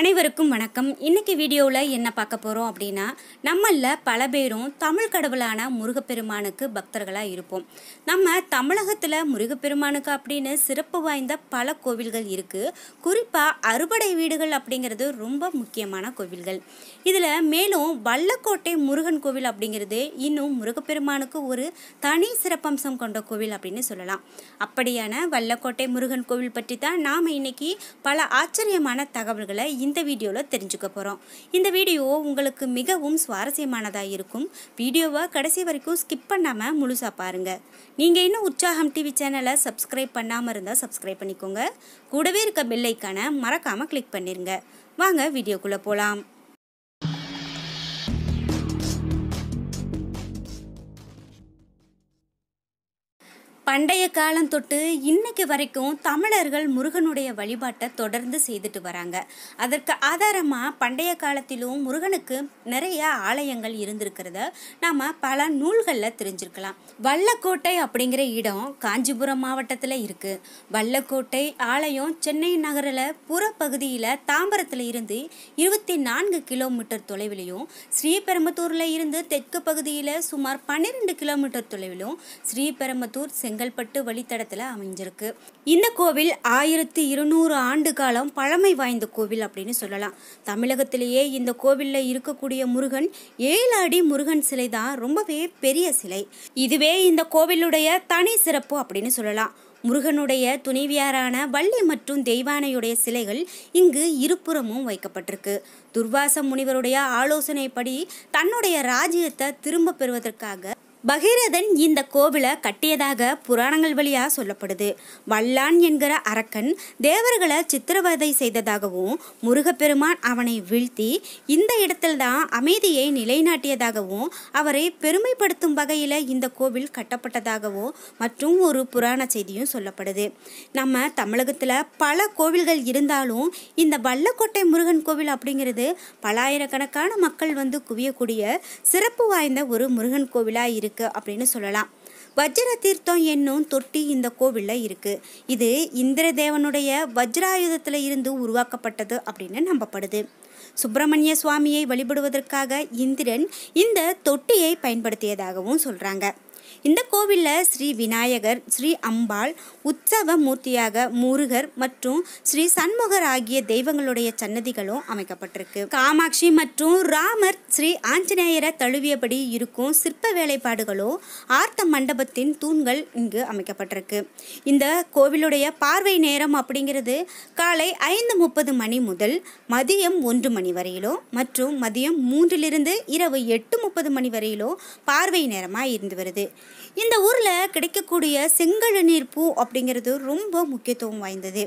அனைவருக்கும் வணக்கம் இன்றைக்கி வீடியோவில் என்ன பார்க்க போகிறோம் அப்படின்னா நம்மளில் பல பேரும் தமிழ் கடவுளான முருகப்பெருமானுக்கு பக்தர்களாக இருப்போம் நம்ம தமிழகத்தில் முருகப்பெருமானுக்கு அப்படின்னு சிறப்பு வாய்ந்த பல கோவில்கள் இருக்குது குறிப்பாக அறுபடை வீடுகள் அப்படிங்கிறது ரொம்ப முக்கியமான கோவில்கள் இதில் மேலும் வல்லக்கோட்டை முருகன் கோவில் அப்படிங்கிறது இன்னும் முருகப்பெருமானுக்கு ஒரு தனி சிறப்பம்சம் கொண்ட கோவில் அப்படின்னு சொல்லலாம் அப்படியான வல்லக்கோட்டை முருகன் கோவில் பற்றி தான் நாம் இன்றைக்கி பல ஆச்சரியமான தகவல்களை இந்த வீடியோவில் தெரிஞ்சுக்க போகிறோம் இந்த வீடியோ உங்களுக்கு மிகவும் சுவாரஸ்யமானதாக இருக்கும் வீடியோவை கடைசி வரைக்கும் ஸ்கிப் பண்ணாமல் முழுசாக பாருங்கள் நீங்கள் இன்னும் உற்சாகம் டிவி சேனலை சப்ஸ்கிரைப் பண்ணாமல் இருந்தால் சப்ஸ்கிரைப் பண்ணிக்கோங்க கூடவே இருக்க பெல்லைக்கான மறக்காமல் கிளிக் பண்ணிடுங்க வாங்க வீடியோக்குள்ளே போகலாம் பண்டைய காலம் தொட்டு இன்னைக்கு வரைக்கும் தமிழர்கள் முருகனுடைய வழிபாட்டை தொடர்ந்து செய்துட்டு வராங்க அதற்கு ஆதாரமாக பண்டைய காலத்திலும் முருகனுக்கு நிறைய ஆலயங்கள் இருந்திருக்கிறத நாம் பல நூல்களில் தெரிஞ்சிருக்கலாம் வல்லக்கோட்டை அப்படிங்கிற இடம் காஞ்சிபுரம் மாவட்டத்தில் இருக்குது வல்லக்கோட்டை ஆலயம் சென்னை நகரில் புறப்பகுதியில் தாம்பரத்தில் இருந்து இருபத்தி நான்கு கிலோமீட்டர் தொலைவிலையும் ஸ்ரீபெரும்புத்தூரில் இருந்து தெற்கு பகுதியில் சுமார் பன்னிரெண்டு கிலோமீட்டர் தொலைவிலும் ஸ்ரீபெரும்புத்தூர் செங்கல் முதல்பட்டு வழித்தடத்தில் அமைஞ்சிருக்கு இந்த கோவில் ஆயிரத்தி இருநூறு ஆண்டு காலம் பழமை வாய்ந்த கோவில் அப்படின்னு சொல்லலாம் தமிழகத்திலேயே இந்த கோவிலில் இருக்கக்கூடிய முருகன் ஏழு அடி முருகன் சிலை தான் ரொம்பவே பெரிய சிலை இதுவே இந்த கோவிலுடைய தனி சிறப்பு அப்படின்னு சொல்லலாம் முருகனுடைய துணைவியாரான வள்ளி மற்றும் தெய்வானையுடைய சிலைகள் இங்கு இருபுறமும் வைக்கப்பட்டிருக்கு துர்வாச முனிவருடைய ஆலோசனைப்படி தன்னுடைய ராஜ்யத்தை திரும்ப பெறுவதற்காக பகீரதன் இந்த கோவிலை கட்டியதாக புராணங்கள் வழியாக சொல்லப்படுது வல்லான் என்கிற அரக்கன் தேவர்களை சித்திரவதை செய்ததாகவும் முருகப்பெருமான் அவனை வீழ்த்தி இந்த இடத்தில் தான் அமைதியை நிலைநாட்டியதாகவும் அவரை பெருமைப்படுத்தும் வகையில் இந்த கோவில் கட்டப்பட்டதாகவும் மற்றும் ஒரு புராண செய்தியும் சொல்லப்படுது நம்ம தமிழகத்தில் பல கோவில்கள் இருந்தாலும் இந்த வல்லக்கோட்டை முருகன் கோவில் அப்படிங்கிறது பல ஆயிரக்கணக்கான மக்கள் வந்து குவியக்கூடிய சிறப்பு வாய்ந்த ஒரு முருகன் கோவிலாக இருக்கு இருக்கு அப்படின்னு சொல்லலாம் வஜ்ர தீர்த்தம் என்னும் தொட்டி இந்த கோவிலில் இருக்கு இது இந்திர தேவனுடைய வஜ்ராயுதத்தில் இருந்து உருவாக்கப்பட்டது அப்படின்னு நம்பப்படுது சுப்பிரமணிய சுவாமியை வழிபடுவதற்காக இந்திரன் இந்த தொட்டியை பயன்படுத்தியதாகவும் சொல்றாங்க இந்த கோவிலில் ஸ்ரீ விநாயகர் ஸ்ரீ அம்பாள் உற்சவ மூர்த்தியாக முருகர் மற்றும் ஸ்ரீ சண்முகர் ஆகிய தெய்வங்களுடைய சன்னதிகளும் அமைக்கப்பட்டிருக்கு காமாட்சி மற்றும் ராமர் ஸ்ரீ ஆஞ்சநேயரை தழுவியபடி இருக்கும் சிற்ப வேலைப்பாடுகளோ ஆர்த்த மண்டபத்தின் தூண்கள் இங்கு அமைக்கப்பட்டிருக்கு இந்த கோவிலுடைய பார்வை நேரம் அப்படிங்கிறது காலை ஐந்து முப்பது மணி முதல் மதியம் ஒன்று மணி வரையிலோ மற்றும் மதியம் மூன்றிலிருந்து இரவு எட்டு முப்பது மணி வரையிலோ பார்வை நேரமாக இருந்து வருது இந்த ஊரில் கிடைக்கக்கூடிய செங்கழநீர் பூ அப்படிங்கிறது ரொம்ப முக்கியத்துவம் வாய்ந்தது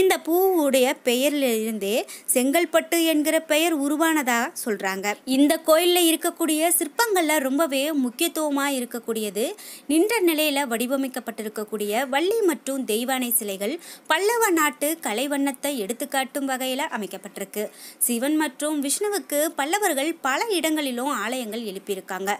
இந்த பூவுடைய பெயரிலிருந்தே செங்கல்பட்டு என்கிற பெயர் உருவானதாக சொல்கிறாங்க இந்த கோயிலில் இருக்கக்கூடிய சிற்பங்களில் ரொம்பவே முக்கியத்துவமாக இருக்கக்கூடியது நின்ற நிலையில் வடிவமைக்கப்பட்டிருக்கக்கூடிய வள்ளி மற்றும் தெய்வானை சிலைகள் பல்லவ நாட்டு கலைவண்ணத்தை எடுத்துக்காட்டும் வகையில் அமைக்கப்பட்டிருக்கு சிவன் மற்றும் விஷ்ணுவுக்கு பல்லவர்கள் பல இடங்களிலும் ஆலயங்கள் எழுப்பியிருக்காங்க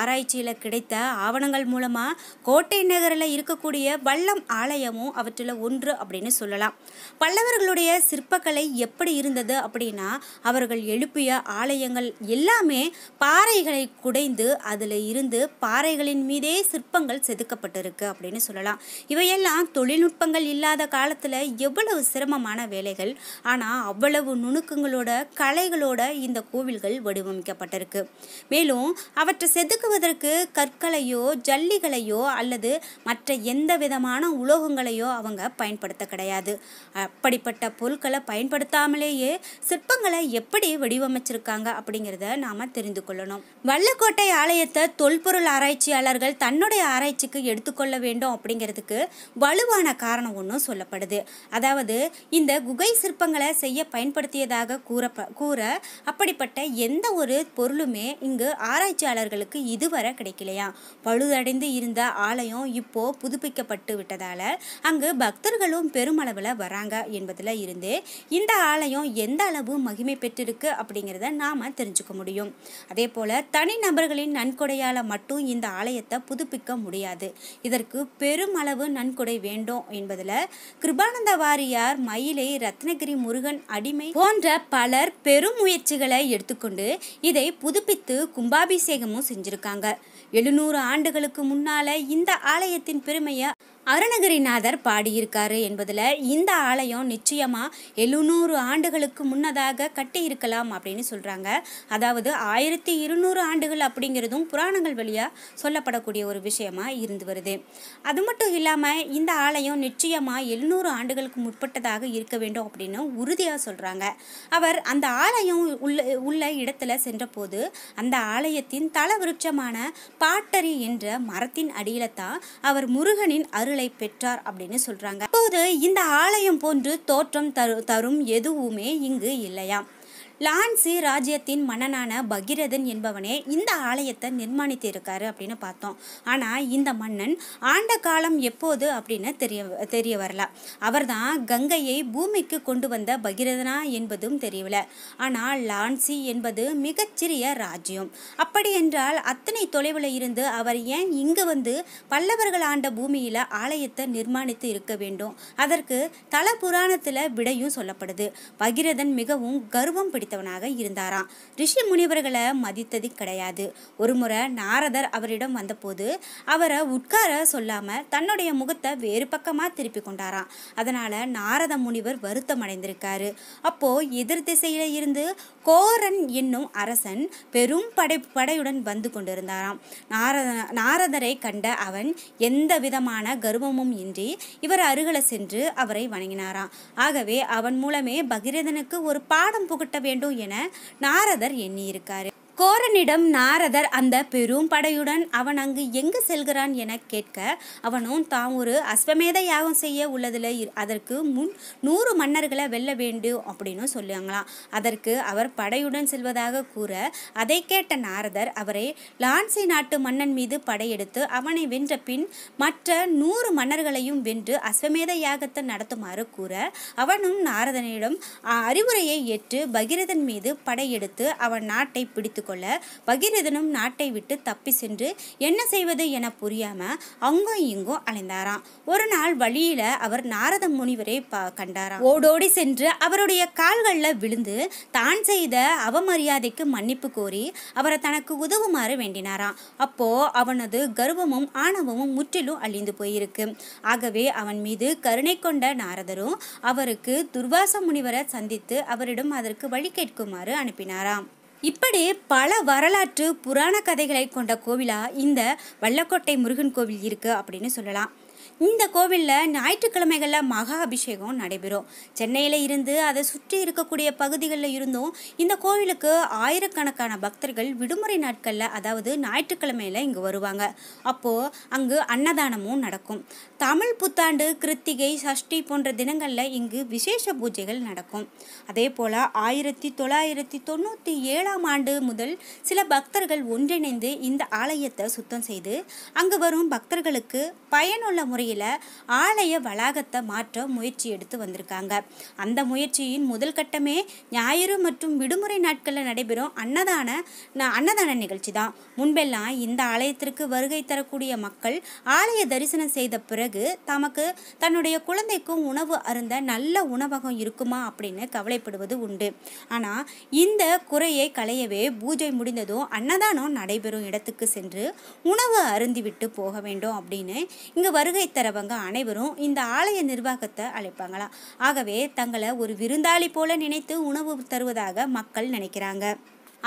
ஆராய்ச்சியில் கிடைத்த ஆவணங்கள் மூலம் மூலமா கோட்டை நகரில் இருக்கக்கூடிய வல்லம் ஆலயமும் அவற்றில் ஒன்று அப்படின்னு சொல்லலாம் பல்லவர்களுடைய சிற்பக்கலை எப்படி இருந்தது அப்படின்னா அவர்கள் எழுப்பிய ஆலயங்கள் எல்லாமே பாறைகளை குடைந்து அதில் இருந்து பாறைகளின் மீதே சிற்பங்கள் செதுக்கப்பட்டிருக்கு அப்படின்னு சொல்லலாம் இவையெல்லாம் தொழில்நுட்பங்கள் இல்லாத காலத்தில் எவ்வளவு சிரமமான வேலைகள் ஆனால் அவ்வளவு நுணுக்கங்களோட கலைகளோட இந்த கோவில்கள் வடிவமைக்கப்பட்டிருக்கு மேலும் அவற்றை செதுக்குவதற்கு கற்களையோ ஜல்லி புள்ளிகளையோ அல்லது மற்ற எந்த விதமான உலோகங்களையோ அவங்க பயன்படுத்த கிடையாது அப்படிப்பட்ட பொருட்களை பயன்படுத்தாமலேயே சிற்பங்களை எப்படி வடிவமைச்சிருக்காங்க அப்படிங்கிறத நாம் தெரிந்து கொள்ளணும் வள்ளக்கோட்டை ஆலயத்தை தொல்பொருள் ஆராய்ச்சியாளர்கள் தன்னுடைய ஆராய்ச்சிக்கு எடுத்துக்கொள்ள வேண்டும் அப்படிங்கிறதுக்கு வலுவான காரணம் ஒன்றும் சொல்லப்படுது அதாவது இந்த குகை சிற்பங்களை செய்ய பயன்படுத்தியதாக கூற கூற அப்படிப்பட்ட எந்த ஒரு பொருளுமே இங்கு ஆராய்ச்சியாளர்களுக்கு இதுவரை கிடைக்கலையா பழுதடைந்து வந்து இருந்த ஆலயம் இப்போ புதுப்பிக்கப்பட்டு விட்டதால அங்கு பக்தர்களும் பெருமளவில் வராங்க என்பதில் இருந்து இந்த ஆலயம் எந்த அளவு மகிமை பெற்றிருக்கு அப்படிங்கிறத நாம் தெரிஞ்சுக்க முடியும் அதே போல் தனிநபர்களின் நன்கொடையால் மட்டும் இந்த ஆலயத்தை புதுப்பிக்க முடியாது இதற்கு பெருமளவு நன்கொடை வேண்டும் என்பதில் கிருபானந்த வாரியார் மயிலை ரத்னகிரி முருகன் அடிமை போன்ற பலர் பெரும் முயற்சிகளை எடுத்துக்கொண்டு இதை புதுப்பித்து கும்பாபிஷேகமும் செஞ்சிருக்காங்க எழுநூறு ஆண்டுகளுக்கு முன்னால் இந்த ஆலயத்தின் பெருமையை அருணகிரிநாதர் பாடியிருக்காரு என்பதில் இந்த ஆலயம் நிச்சயமாக எழுநூறு ஆண்டுகளுக்கு முன்னதாக கட்டியிருக்கலாம் அப்படின்னு சொல்கிறாங்க அதாவது ஆயிரத்தி இருநூறு ஆண்டுகள் அப்படிங்கிறதும் புராணங்கள் வழியாக சொல்லப்படக்கூடிய ஒரு விஷயமா இருந்து வருது அது மட்டும் இல்லாமல் இந்த ஆலயம் நிச்சயமாக எழுநூறு ஆண்டுகளுக்கு முற்பட்டதாக இருக்க வேண்டும் அப்படின்னு உறுதியாக சொல்கிறாங்க அவர் அந்த ஆலயம் உள்ள உள்ள இடத்துல சென்றபோது அந்த ஆலயத்தின் தலவிருட்சமான பாட்டரி என்ற மரத்தின் அடியில தான் அவர் முருகனின் அருளை பெற்றார் அப்படின்னு சொல்றாங்க அப்போது இந்த ஆலயம் போன்று தோற்றம் தரு தரும் எதுவுமே இங்கு இல்லையாம் லான்சி ராஜ்யத்தின் மன்னனான பகிரதன் என்பவனே இந்த ஆலயத்தை நிர்மாணித்து இருக்காரு அப்படின்னு பார்த்தோம் ஆனால் இந்த மன்னன் ஆண்ட காலம் எப்போது அப்படின்னு தெரிய தெரிய வரல அவர் கங்கையை பூமிக்கு கொண்டு வந்த பகீரதனா என்பதும் தெரியவில்லை ஆனால் லான்சி என்பது மிகச்சிறிய ராஜ்யம் அப்படி என்றால் அத்தனை தொலைவில் இருந்து அவர் ஏன் இங்கு வந்து பல்லவர்கள் ஆண்ட பூமியில் ஆலயத்தை நிர்மாணித்து இருக்க வேண்டும் அதற்கு தல புராணத்தில் விடையும் சொல்லப்படுது பகீரதன் மிகவும் கர்வம் பிடித்த படைத்தவனாக இருந்தாராம் ரிஷி முனிவர்களை மதித்தது கிடையாது ஒருமுறை நாரதர் அவரிடம் வந்தபோது அவரை உட்கார சொல்லாமல் தன்னுடைய முகத்தை வேறு பக்கமாக திருப்பி கொண்டாராம் அதனால் நாரத முனிவர் வருத்தம் அடைந்திருக்காரு அப்போது எதிர் திசையில் இருந்து கோரன் என்னும் அரசன் பெரும் படை படையுடன் வந்து கொண்டிருந்தாராம் நாரத நாரதரை கண்ட அவன் எந்த விதமான கர்வமும் இன்றி இவர் அருகில சென்று அவரை வணங்கினாராம் ஆகவே அவன் மூலமே பகிரதனுக்கு ஒரு பாடம் புகட்ட வேண்டும் வேண்டும் என நாரதர் எண்ணியிருக்காரு கோரனிடம் நாரதர் அந்த பெரும் படையுடன் அவன் அங்கு எங்கு செல்கிறான் என கேட்க அவனும் தாம் ஒரு அஸ்வமேத யாகம் செய்ய உள்ளதில் அதற்கு முன் நூறு மன்னர்களை வெல்ல வேண்டும் அப்படின்னு சொல்லுவாங்களாம் அதற்கு அவர் படையுடன் செல்வதாக கூற அதை கேட்ட நாரதர் அவரை லான்சி நாட்டு மன்னன் மீது படையெடுத்து அவனை வென்ற பின் மற்ற நூறு மன்னர்களையும் வென்று அஸ்வமேத யாகத்தை நடத்துமாறு கூற அவனும் நாரதனிடம் அறிவுரையை ஏற்று பகிரதன் மீது படையெடுத்து அவன் நாட்டை பிடித்து கொள்ள பகிரதனும் நாட்டை விட்டு தப்பி சென்று என்ன செய்வது என புரியாமல் அங்கும் இங்கும் அலைந்தாராம் ஒரு நாள் வழியில் அவர் நாரத முனிவரை கண்டாராம் ஓடோடி சென்று அவருடைய கால்களில் விழுந்து தான் செய்த அவமரியாதைக்கு மன்னிப்பு கோரி அவரை தனக்கு உதவுமாறு வேண்டினாராம் அப்போ அவனது கர்வமும் ஆணவமும் முற்றிலும் அழிந்து போயிருக்கு ஆகவே அவன் மீது கருணை கொண்ட நாரதரும் அவருக்கு துர்வாச முனிவரை சந்தித்து அவரிடம் அதற்கு வழி கேட்குமாறு அனுப்பினாராம் இப்படி பல வரலாற்று புராண கதைகளை கொண்ட கோவிலாக இந்த வல்லக்கோட்டை முருகன் கோவில் இருக்குது அப்படின்னு சொல்லலாம் இந்த கோவிலில் ஞாயிற்றுக்கிழமைகளில் மகா அபிஷேகம் நடைபெறும் சென்னையில் இருந்து அதை சுற்றி இருக்கக்கூடிய பகுதிகளில் இருந்தும் இந்த கோவிலுக்கு ஆயிரக்கணக்கான பக்தர்கள் விடுமுறை நாட்களில் அதாவது ஞாயிற்றுக்கிழமையில் இங்கே வருவாங்க அப்போது அங்கு அன்னதானமும் நடக்கும் தமிழ் புத்தாண்டு கிருத்திகை சஷ்டி போன்ற தினங்களில் இங்கு விசேஷ பூஜைகள் நடக்கும் அதே போல் ஆயிரத்தி தொள்ளாயிரத்தி தொண்ணூற்றி ஏழாம் ஆண்டு முதல் சில பக்தர்கள் ஒன்றிணைந்து இந்த ஆலயத்தை சுத்தம் செய்து அங்கு வரும் பக்தர்களுக்கு பயனுள்ள முறையில் ஆலய வளாகத்தை மாற்ற முயற்சி எடுத்து வந்திருக்காங்க அந்த முயற்சியின் முதல் கட்டமே ஞாயிறு மற்றும் விடுமுறை நாட்களில் நடைபெறும் அன்னதான அன்னதான நிகழ்ச்சி தான் முன்பெல்லாம் இந்த ஆலயத்திற்கு வருகை தரக்கூடிய மக்கள் ஆலய தரிசனம் செய்த பிறகு தமக்கு தன்னுடைய குழந்தைக்கும் உணவு அருந்த நல்ல உணவகம் இருக்குமா அப்படின்னு கவலைப்படுவது உண்டு ஆனால் இந்த குறையை களையவே பூஜை முடிந்ததும் அன்னதானம் நடைபெறும் இடத்துக்கு சென்று உணவு அருந்திவிட்டு போக வேண்டும் அப்படின்னு இங்கே வருகை வருகை தரவங்க அனைவரும் இந்த ஆலய நிர்வாகத்தை அழைப்பாங்களாம் ஆகவே தங்களை ஒரு விருந்தாளி போல நினைத்து உணவு தருவதாக மக்கள் நினைக்கிறாங்க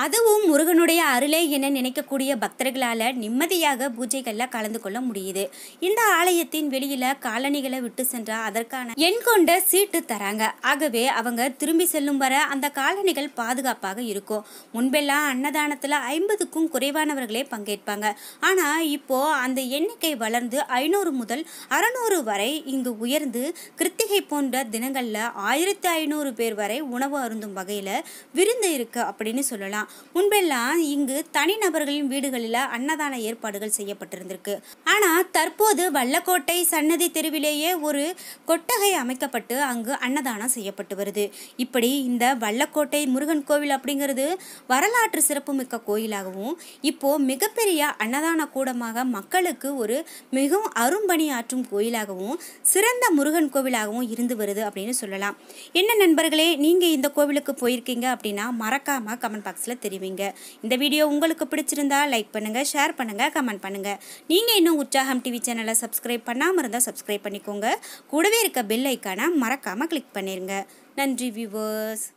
அதுவும் முருகனுடைய அருளே என நினைக்கக்கூடிய பக்தர்களால் நிம்மதியாக பூஜைகளில் கலந்து கொள்ள முடியுது இந்த ஆலயத்தின் வெளியில் காலணிகளை விட்டு சென்றால் அதற்கான எண் கொண்ட சீட்டு தராங்க ஆகவே அவங்க திரும்பி செல்லும் வர அந்த காலணிகள் பாதுகாப்பாக இருக்கும் முன்பெல்லாம் அன்னதானத்தில் ஐம்பதுக்கும் குறைவானவர்களே பங்கேற்பாங்க ஆனால் இப்போது அந்த எண்ணிக்கை வளர்ந்து ஐநூறு முதல் அறநூறு வரை இங்கு உயர்ந்து கிருத்திகை போன்ற தினங்களில் ஆயிரத்தி ஐநூறு பேர் வரை உணவு அருந்தும் வகையில் விருந்து இருக்குது அப்படின்னு சொல்லலாம் முன்பெல்லாம் இங்கு தனிநபர்களின் வீடுகளில் அன்னதான ஏற்பாடுகள் செய்யப்பட்டிருந்திருக்கு ஆனால் தற்போது வல்லக்கோட்டை சன்னதி தெருவிலேயே ஒரு கொட்டகை அமைக்கப்பட்டு அங்கு அன்னதானம் செய்யப்பட்டு வருது இப்படி இந்த வல்லக்கோட்டை முருகன் கோவில் அப்படிங்கிறது வரலாற்று சிறப்புமிக்க கோயிலாகவும் இப்போது மிகப்பெரிய அன்னதான கூடமாக மக்களுக்கு ஒரு மிகவும் அரும்பணியாற்றும் கோயிலாகவும் சிறந்த முருகன் கோவிலாகவும் இருந்து வருது அப்படின்னு சொல்லலாம் என்ன நண்பர்களே நீங்கள் இந்த கோவிலுக்கு போயிருக்கீங்க அப்படின்னா மறக்காமல் கமெண்ட் பாக்ஸில் தெரிவிங்க இந்த வீடியோ உங்களுக்கு பிடிச்சிருந்தா லைக் பண்ணுங்கள் ஷேர் பண்ணுங்கள் கமெண்ட் பண்ணுங்கள் நீங்கள் இன்னும் உற்சாகம் டிவி சேனலை சப்ஸ்கிரைப் பண்ணாமல் இருந்தால் சப்ஸ்கிரைப் பண்ணிக்கோங்க கூடவே இருக்க பெல் ஐக்கானை மறக்காமல் கிளிக் பண்ணிடுங்க நன்றி வியூவர்ஸ்